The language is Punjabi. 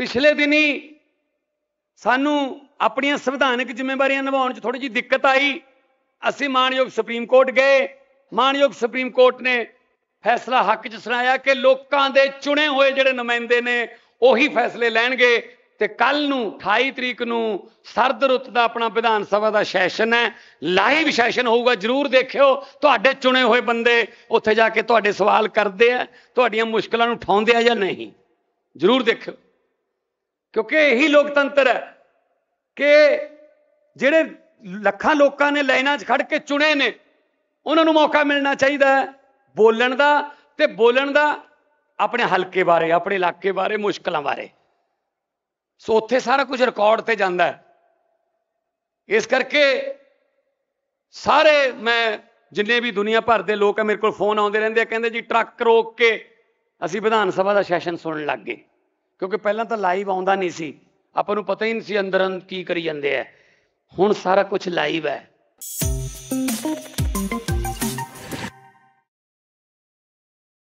ਪਿਛਲੇ ਦਿਨੀ ਸਾਨੂੰ ਆਪਣੀਆਂ ਸੰਵਿਧਾਨਕ ਜ਼ਿੰਮੇਵਾਰੀਆਂ ਨਿਭਾਉਣ 'ਚ ਥੋੜੀ ਜੀ ਦਿੱਕਤ ਆਈ ਅਸੀਂ ਮਾਨਯੋਗ ਸੁਪਰੀਮ ਕੋਰਟ ਗਏ ਮਾਨਯੋਗ ਸੁਪਰੀਮ ਕੋਰਟ ਨੇ ਫੈਸਲਾ ਹੱਕ 'ਚ ਸੁਣਾਇਆ ਕਿ ਲੋਕਾਂ ਦੇ ਚੁਣੇ ਹੋਏ ਜਿਹੜੇ ਨੁਮਾਇੰਦੇ ਨੇ ਉਹੀ ਫੈਸਲੇ ਲੈਣਗੇ ਤੇ ਕੱਲ ਨੂੰ 28 ਤਰੀਕ ਨੂੰ ਸਰਦ ਰੁੱਤ ਦਾ ਆਪਣਾ ਵਿਧਾਨ ਸਭਾ ਦਾ ਸੈਸ਼ਨ ਹੈ ਲਾਈਵ ਸੈਸ਼ਨ ਹੋਊਗਾ ਜਰੂਰ ਦੇਖਿਓ ਤੁਹਾਡੇ ਚੁਣੇ ਹੋਏ ਬੰਦੇ ਉੱਥੇ ਜਾ ਕੇ ਤੁਹਾਡੇ ਸਵਾਲ ਕਰਦੇ ਆ ਤੁਹਾਡੀਆਂ ਮੁਸ਼ਕਲਾਂ ਨੂੰ ਠਾਉਂਦੇ ਆ ਜਾਂ ਨਹੀਂ ਜਰੂਰ ਦੇਖਿਓ ਕਿਉਂਕਿ ਇਹੀ ਲੋਕਤੰਤਰ ਹੈ ਕਿ ਜਿਹੜੇ ਲੱਖਾਂ ਲੋਕਾਂ ਨੇ ਲਾਈਨਾਂ 'ਚ ਖੜ ਕੇ ਚੁਣੇ ਨੇ ਉਹਨਾਂ ਨੂੰ ਮੌਕਾ ਮਿਲਣਾ ਚਾਹੀਦਾ ਹੈ ਬੋਲਣ ਦਾ ਤੇ ਬੋਲਣ ਦਾ ਆਪਣੇ ਹਲਕੇ ਬਾਰੇ ਆਪਣੇ ਇਲਾਕੇ ਬਾਰੇ ਮੁਸ਼ਕਲਾਂ ਬਾਰੇ ਸੋ ਉੱਥੇ ਸਾਰਾ ਕੁਝ ਰਿਕਾਰਡ ਤੇ ਜਾਂਦਾ ਹੈ ਇਸ ਕਰਕੇ ਸਾਰੇ ਮੈਂ ਜਿੰਨੇ ਵੀ ਦੁਨੀਆ ਭਰ ਦੇ ਲੋਕ ਆ ਮੇਰੇ ਕੋਲ ਫੋਨ ਆਉਂਦੇ ਰਹਿੰਦੇ ਆ ਕਹਿੰਦੇ ਜੀ ਟਰੱਕ ਰੋਕ ਕੇ ਅਸੀਂ ਵਿਧਾਨ ਸਭਾ ਦਾ ਸੈਸ਼ਨ ਸੁਣਨ ਲੱਗ ਗਏ ਕਿਉਂਕਿ ਪਹਿਲਾਂ ਤਾਂ ਲਾਈਵ ਆਉਂਦਾ ਨਹੀਂ ਸੀ ਆਪਾਂ ਨੂੰ ਪਤਾ ਹੀ ਨਹੀਂ ਸੀ ਅੰਦਰੋਂ ਕੀ ਕਰੀ ਜਾਂਦੇ ਆ ਹੁਣ ਸਾਰਾ ਕੁਝ ਲਾਈਵ ਹੈ